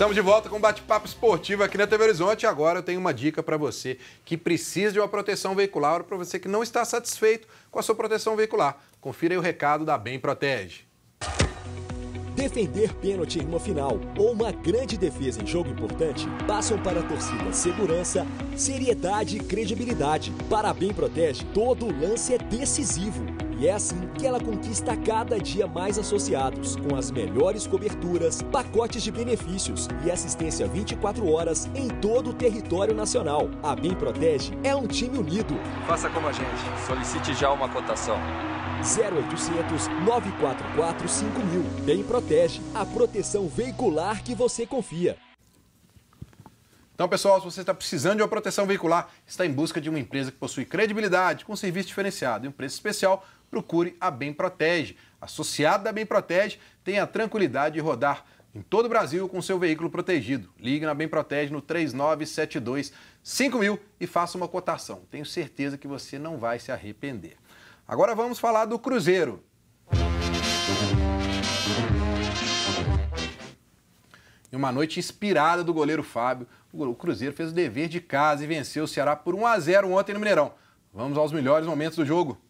Estamos de volta com o bate-papo esportivo aqui na TV Horizonte. Agora eu tenho uma dica para você que precisa de uma proteção veicular, ou para você que não está satisfeito com a sua proteção veicular. Confira aí o recado da Bem Protege. Defender pênalti em uma final ou uma grande defesa em jogo importante passam para a torcida segurança, seriedade e credibilidade. Para a Bem Protege, todo lance é decisivo e é assim que ela conquista cada dia mais associados, com as melhores coberturas, pacotes de benefícios e assistência 24 horas em todo o território nacional. A Bem Protege é um time unido. Faça como a gente, solicite já uma cotação. 0800 944 5000. Bem Protege, a proteção veicular que você confia. Então, pessoal, se você está precisando de uma proteção veicular, está em busca de uma empresa que possui credibilidade, com serviço diferenciado e um preço especial, procure a Bem Protege. Associado da Bem Protege, tenha a tranquilidade de rodar em todo o Brasil com seu veículo protegido. Ligue na Bem Protege no 3972 5000 e faça uma cotação. Tenho certeza que você não vai se arrepender. Agora vamos falar do Cruzeiro. Em uma noite inspirada do goleiro Fábio, o Cruzeiro fez o dever de casa e venceu o Ceará por 1 a 0 ontem no Mineirão. Vamos aos melhores momentos do jogo.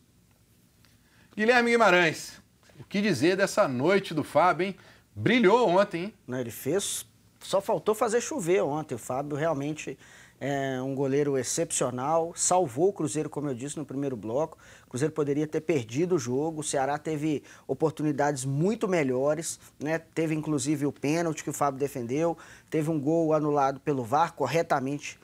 Guilherme Guimarães, o que dizer dessa noite do Fábio, hein? Brilhou ontem, hein? Não, ele fez. Só faltou fazer chover ontem. O Fábio realmente é um goleiro excepcional, salvou o Cruzeiro, como eu disse no primeiro bloco. O Cruzeiro poderia ter perdido o jogo, o Ceará teve oportunidades muito melhores, né? teve inclusive o pênalti que o Fábio defendeu, teve um gol anulado pelo VAR, corretamente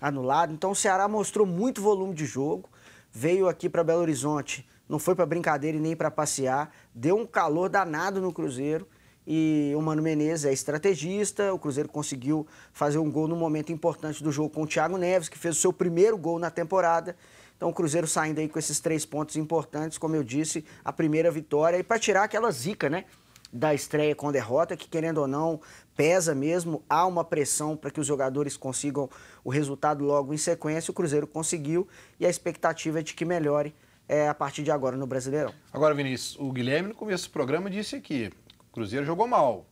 anulado. Então o Ceará mostrou muito volume de jogo, veio aqui para Belo Horizonte não foi para brincadeira e nem para passear. Deu um calor danado no Cruzeiro e o Mano Menezes é estrategista. O Cruzeiro conseguiu fazer um gol no momento importante do jogo com o Thiago Neves, que fez o seu primeiro gol na temporada. Então o Cruzeiro saindo aí com esses três pontos importantes, como eu disse, a primeira vitória e para tirar aquela zica, né? Da estreia com derrota, que querendo ou não, pesa mesmo, há uma pressão para que os jogadores consigam o resultado logo em sequência. O Cruzeiro conseguiu e a expectativa é de que melhore é, a partir de agora no Brasileirão. Agora, Vinícius, o Guilherme no começo do programa disse aqui, Cruzeiro jogou mal.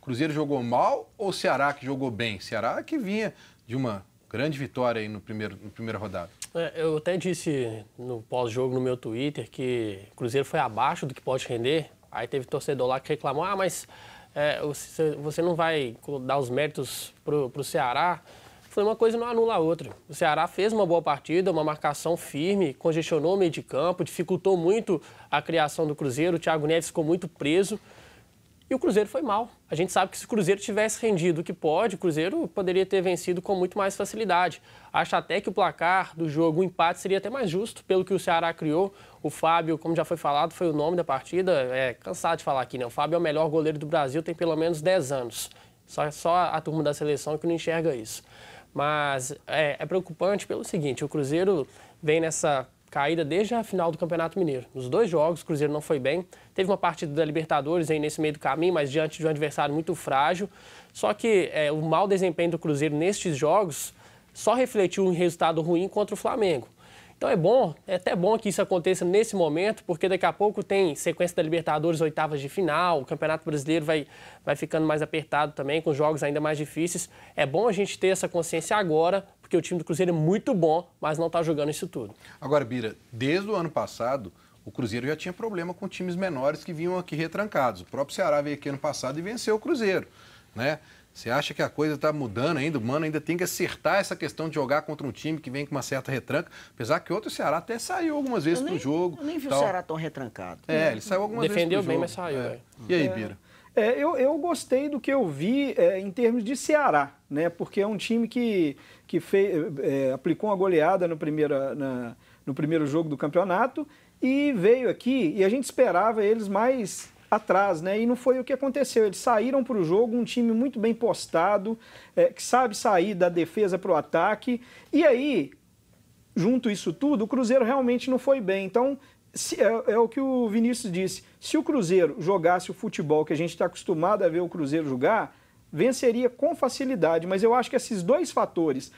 Cruzeiro jogou mal ou Ceará que jogou bem? Ceará que vinha de uma grande vitória aí no primeiro, no primeira rodada. É, eu até disse no pós-jogo no meu Twitter que o Cruzeiro foi abaixo do que pode render. Aí teve torcedor lá que reclamou, ah, mas é, você não vai dar os méritos para o Ceará foi uma coisa não anula a outra. O Ceará fez uma boa partida, uma marcação firme, congestionou o meio de campo, dificultou muito a criação do Cruzeiro, o Thiago Neves ficou muito preso. E o Cruzeiro foi mal. A gente sabe que se o Cruzeiro tivesse rendido o que pode, o Cruzeiro poderia ter vencido com muito mais facilidade. Acho até que o placar do jogo, o empate, seria até mais justo, pelo que o Ceará criou. O Fábio, como já foi falado, foi o nome da partida. É cansado de falar aqui, né? O Fábio é o melhor goleiro do Brasil, tem pelo menos 10 anos. Só, só a turma da seleção que não enxerga isso. Mas é, é preocupante pelo seguinte: o Cruzeiro vem nessa caída desde a final do Campeonato Mineiro. Nos dois jogos, o Cruzeiro não foi bem. Teve uma partida da Libertadores aí nesse meio do caminho, mas diante de um adversário muito frágil. Só que é, o mau desempenho do Cruzeiro nestes jogos só refletiu um resultado ruim contra o Flamengo. Então é bom, é até bom que isso aconteça nesse momento, porque daqui a pouco tem sequência da Libertadores, oitavas de final, o Campeonato Brasileiro vai, vai ficando mais apertado também, com jogos ainda mais difíceis. É bom a gente ter essa consciência agora, porque o time do Cruzeiro é muito bom, mas não está jogando isso tudo. Agora, Bira, desde o ano passado, o Cruzeiro já tinha problema com times menores que vinham aqui retrancados. O próprio Ceará veio aqui ano passado e venceu o Cruzeiro, né? Você acha que a coisa está mudando ainda? O Mano ainda tem que acertar essa questão de jogar contra um time que vem com uma certa retranca. Apesar que outro Ceará até saiu algumas vezes para o jogo. Eu nem vi tal. o Ceará tão retrancado. É, ele saiu algumas Defendeu vezes. Defendeu bem, jogo. mas saiu. É. é. E aí, Bira? É, é, eu, eu, gostei do que eu vi é, em termos de Ceará, né? Porque é um time que, que fez, é, aplicou uma goleada no, primeira, na, no primeiro jogo do campeonato e veio aqui e a gente esperava eles mais atrás, né? E não foi o que aconteceu. Eles saíram para o jogo, um time muito bem postado, é, que sabe sair da defesa para o ataque. E aí, junto isso tudo, o Cruzeiro realmente não foi bem. Então, se, é, é, o que o Vinícius disse. Se o Cruzeiro jogasse o futebol que a gente está acostumado a ver o Cruzeiro jogar, venceria com facilidade. Mas eu acho que esses dois fatores,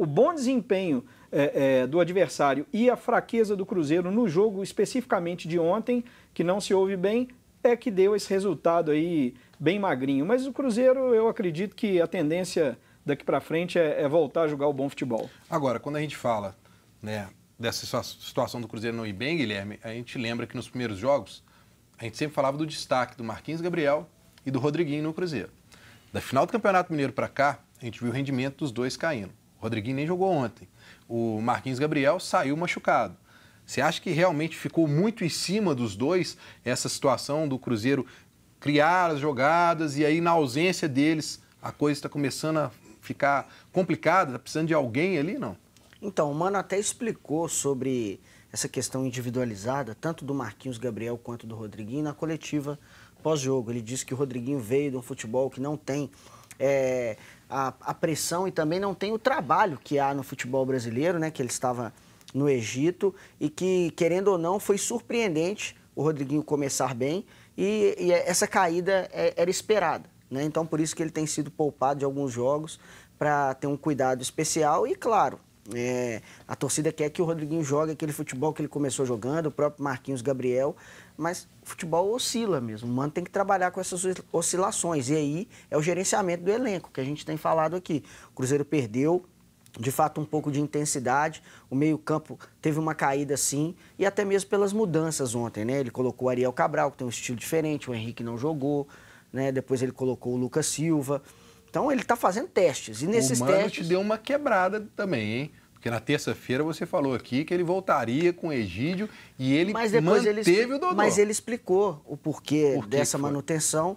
o bom desempenho é, é, do adversário e a fraqueza do Cruzeiro no jogo especificamente de ontem, que não se ouve bem, é que deu esse resultado aí bem magrinho. Mas o Cruzeiro, eu acredito que a tendência daqui para frente é, é, voltar a jogar o bom futebol. Agora, quando a gente fala né, dessa situação do Cruzeiro não ir bem, Guilherme, a gente lembra que nos primeiros jogos a gente sempre falava do destaque do Marquinhos Gabriel e do Rodriguinho no Cruzeiro. Da final do Campeonato Mineiro para cá, a gente viu o rendimento dos dois caindo. O Rodriguinho nem jogou ontem. O Marquinhos Gabriel saiu machucado. Você acha que realmente ficou muito em cima dos dois essa situação do Cruzeiro criar as jogadas e aí na ausência deles a coisa está começando a ficar complicada, está precisando de alguém ali, não? Então, o Mano até explicou sobre essa questão individualizada, tanto do Marquinhos Gabriel quanto do Rodriguinho, na coletiva pós-jogo. Ele disse que o Rodriguinho veio de um futebol que não tem é, a, a pressão e também não tem o trabalho que há no futebol brasileiro, né? Que ele estava no Egito e que, querendo ou não, foi surpreendente o Rodriguinho começar bem e, e essa caída é, era esperada. Né? Então, por isso que ele tem sido poupado de alguns jogos para ter um cuidado especial e, claro, é, a torcida quer que o Rodriguinho jogue aquele futebol que ele começou jogando, o próprio Marquinhos Gabriel, mas o futebol oscila mesmo. O Mano tem que trabalhar com essas oscilações. E aí é o gerenciamento do elenco que a gente tem falado aqui. O Cruzeiro perdeu de fato um pouco de intensidade. O meio-campo teve uma caída sim, e até mesmo pelas mudanças ontem, né? Ele colocou o Ariel Cabral, que tem um estilo diferente, o Henrique não jogou, né? Depois ele colocou o Lucas Silva. Então ele está fazendo testes. E nesses o Mano testes. te deu uma quebrada também, hein? Porque na terça-feira você falou aqui que ele voltaria com o Egídio e ele mas depois manteve ele expl... o Dodô. Mas ele explicou o porquê Por dessa foi? manutenção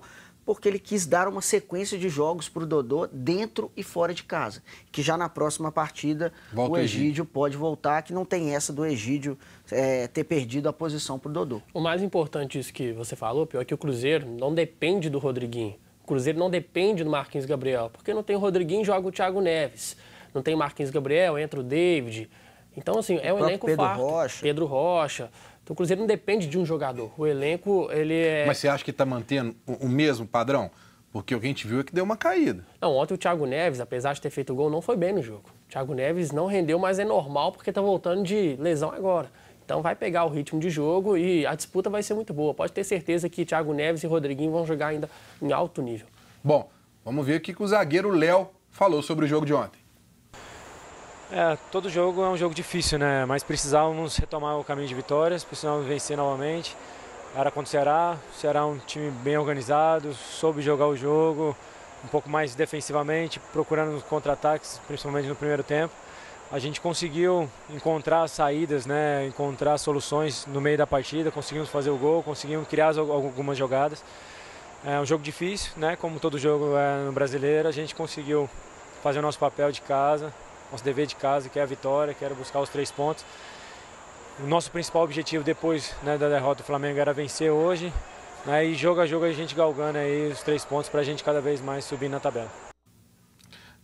porque ele quis dar uma sequência de jogos para o Dodô dentro e fora de casa. Que já na próxima partida Volta o Egídio, Egídio, pode voltar, que não tem essa do Egídio é, ter perdido a posição para o Dodô. O mais importante isso que você falou, pior, é que o Cruzeiro não depende do Rodriguinho. O Cruzeiro não depende do Marquinhos Gabriel, porque não tem o Rodriguinho, joga o Thiago Neves. Não tem Marquinhos Gabriel, entra o David. Então, assim, é um elenco Pedro farto. Rocha. Pedro Rocha. Então o Cruzeiro não depende de um jogador. O elenco, ele é. Mas você acha que está mantendo o mesmo padrão? Porque o que a gente viu é que deu uma caída. Não, ontem o Thiago Neves, apesar de ter feito o gol, não foi bem no jogo. O Thiago Neves não rendeu, mas é normal porque está voltando de lesão agora. Então vai pegar o ritmo de jogo e a disputa vai ser muito boa. Pode ter certeza que Thiago Neves e Rodriguinho vão jogar ainda em alto nível. Bom, vamos ver o que o zagueiro Léo falou sobre o jogo de ontem. É, todo jogo é um jogo difícil, né? Mas precisávamos retomar o caminho de vitórias, precisávamos vencer novamente. Era contra o Ceará, o Ceará é um time bem organizado, soube jogar o jogo, um pouco mais defensivamente, procurando os contra-ataques, principalmente no primeiro tempo. A gente conseguiu encontrar saídas, né? encontrar soluções no meio da partida, conseguimos fazer o gol, conseguimos criar algumas jogadas. É um jogo difícil, né? como todo jogo é no brasileiro, a gente conseguiu fazer o nosso papel de casa, nosso dever de casa, que é a vitória, que era buscar os três pontos. O nosso principal objetivo depois né, da derrota do Flamengo era vencer hoje. Né, e jogo a jogo a gente galgando aí os três pontos para a gente cada vez mais subir na tabela.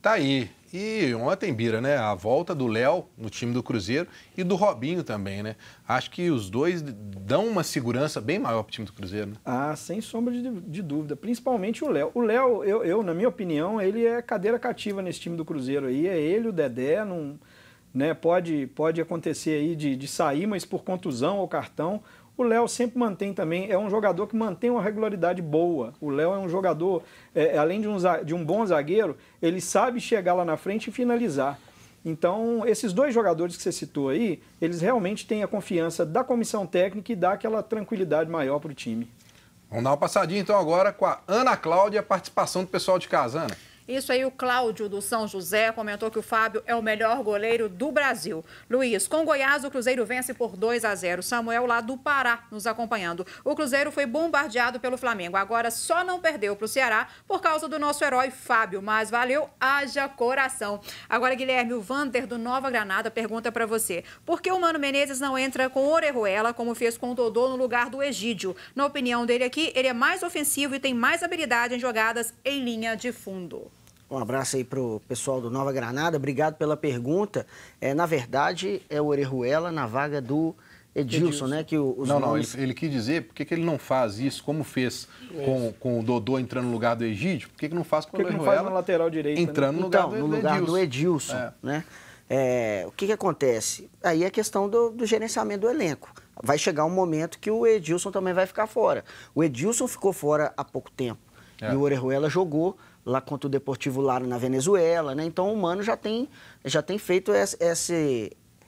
Tá aí, e ontem, Bira, né? A volta do Léo no time do Cruzeiro e do Robinho também, né? Acho que os dois dão uma segurança bem maior para o time do Cruzeiro, né? Ah, sem sombra de, de dúvida. Principalmente o Léo. O Léo, eu, eu, na minha opinião, ele é cadeira cativa nesse time do Cruzeiro aí. É ele, o Dedé, não. Né, pode, pode acontecer aí de, de sair, mas por contusão ou cartão. O Léo sempre mantém também, é um jogador que mantém uma regularidade boa. O Léo é um jogador, é, é além de um, de um bom zagueiro, ele sabe chegar lá na frente e finalizar. Então, esses dois jogadores que você citou aí, eles realmente têm a confiança da comissão técnica e dá aquela tranquilidade maior para o time. Vamos dar uma passadinha então agora com a Ana Cláudia, participação do pessoal de casa, Ana. Isso aí, o Cláudio do São José comentou que o Fábio é o melhor goleiro do Brasil. Luiz, com Goiás, o Cruzeiro vence por 2 a 0. Samuel, lá do Pará, nos acompanhando. O Cruzeiro foi bombardeado pelo Flamengo. Agora só não perdeu para o Ceará por causa do nosso herói Fábio. Mas valeu, haja coração. Agora, Guilherme, o Vander do Nova Granada pergunta para você: por que o Mano Menezes não entra com Orejuela, como fez com o Dodô no lugar do Egídio? Na opinião dele aqui, ele é mais ofensivo e tem mais habilidade em jogadas em linha de fundo. Um abraço aí para o pessoal do Nova Granada. Obrigado pela pergunta. É, na verdade, é o Orejuela na vaga do Edilson, Edilson. né? Que os não, nomes... não, ele, ele quis dizer por que, que ele não faz isso, como fez isso. Com, com o Dodô entrando no lugar do Egídio, por que, que não faz com ele que o Orejuela faz na lateral direita, né? entrando né? no lugar, então, do, no lugar do Edilson. Do Edilson é. né? É, o que, que acontece? Aí a é questão do, do gerenciamento do elenco. Vai chegar um momento que o Edilson também vai ficar fora. O Edilson ficou fora há pouco tempo. É. E o Orejuela jogou lá contra o Deportivo Lara na Venezuela, né? Então o Mano já tem, já tem feito esse,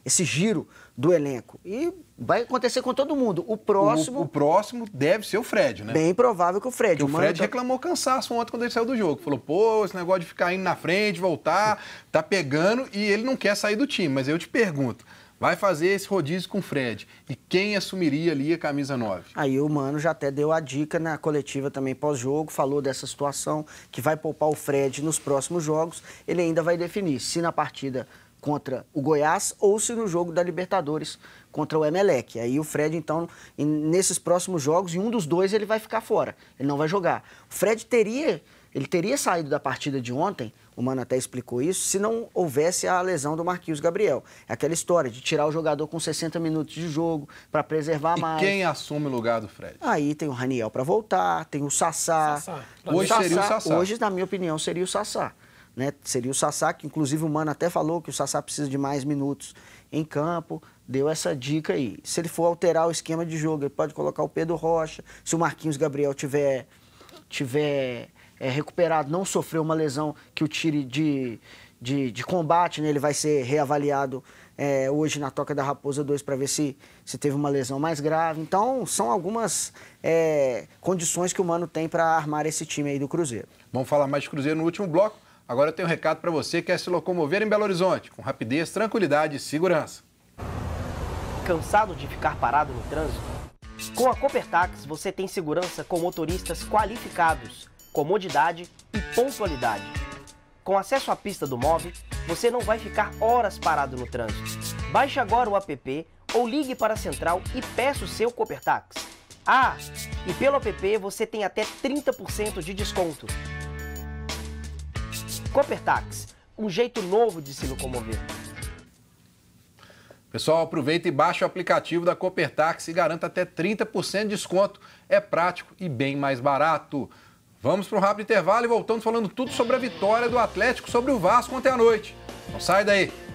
esse giro do elenco. E vai acontecer com todo mundo. O próximo. O, o próximo deve ser o Fred, né? Bem provável que o Fred. Porque o, Fred tá... reclamou cansaço ontem quando ele saiu do jogo. Falou, pô, esse negócio de ficar indo na frente, voltar, tá pegando e ele não quer sair do time. Mas eu te pergunto vai fazer esse rodízio com o Fred. E quem assumiria ali a camisa 9? Aí o Mano já até deu a dica na né, coletiva também pós-jogo, falou dessa situação, que vai poupar o Fred nos próximos jogos. Ele ainda vai definir se na partida contra o Goiás ou se no jogo da Libertadores contra o Emelec. Aí o Fred, então, nesses próximos jogos, em um dos dois ele vai ficar fora. Ele não vai jogar. O Fred teria, ele teria saído da partida de ontem o Mano até explicou isso, se não houvesse a lesão do Marquinhos Gabriel. É aquela história de tirar o jogador com 60 minutos de jogo para preservar e mais. quem assume o lugar do Fred? Aí tem o Raniel para voltar, tem o Sassá. Sassá. Hoje Sassá, seria o Sassá. Hoje, na minha opinião, seria o Sassá. Né? Seria o Sassá, que inclusive o Mano até falou que o Sassá precisa de mais minutos em campo deu essa dica aí. Se ele for alterar o esquema de jogo, ele pode colocar o Pedro Rocha. Se o Marquinhos Gabriel tiver tiver é, recuperado, não sofreu uma lesão que o tire de, de, de combate, né? Ele vai ser reavaliado é, hoje na Toca da Raposa 2 para ver se, se teve uma lesão mais grave. Então, são algumas é, condições que o Mano tem para armar esse time aí do Cruzeiro. Vamos falar mais de Cruzeiro no último bloco. Agora eu tenho um recado para você que quer é se locomover em Belo Horizonte, com rapidez, tranquilidade e segurança. Cansado de ficar parado no trânsito? Com a Copertax você tem segurança com motoristas qualificados comodidade e pontualidade. Com acesso à pista do MOV, você não vai ficar horas parado no trânsito. Baixe agora o app ou ligue para a central e peça o seu Copertax. Ah, e pelo app você tem até 30% de desconto. Copertax, um jeito novo de se locomover. Pessoal, aproveita e baixe o aplicativo da Copertax e garanta até 30% de desconto. É prático e bem mais barato. Vamos para um rápido intervalo e voltamos falando tudo sobre a vitória do Atlético sobre o Vasco ontem à noite. Não sai daí.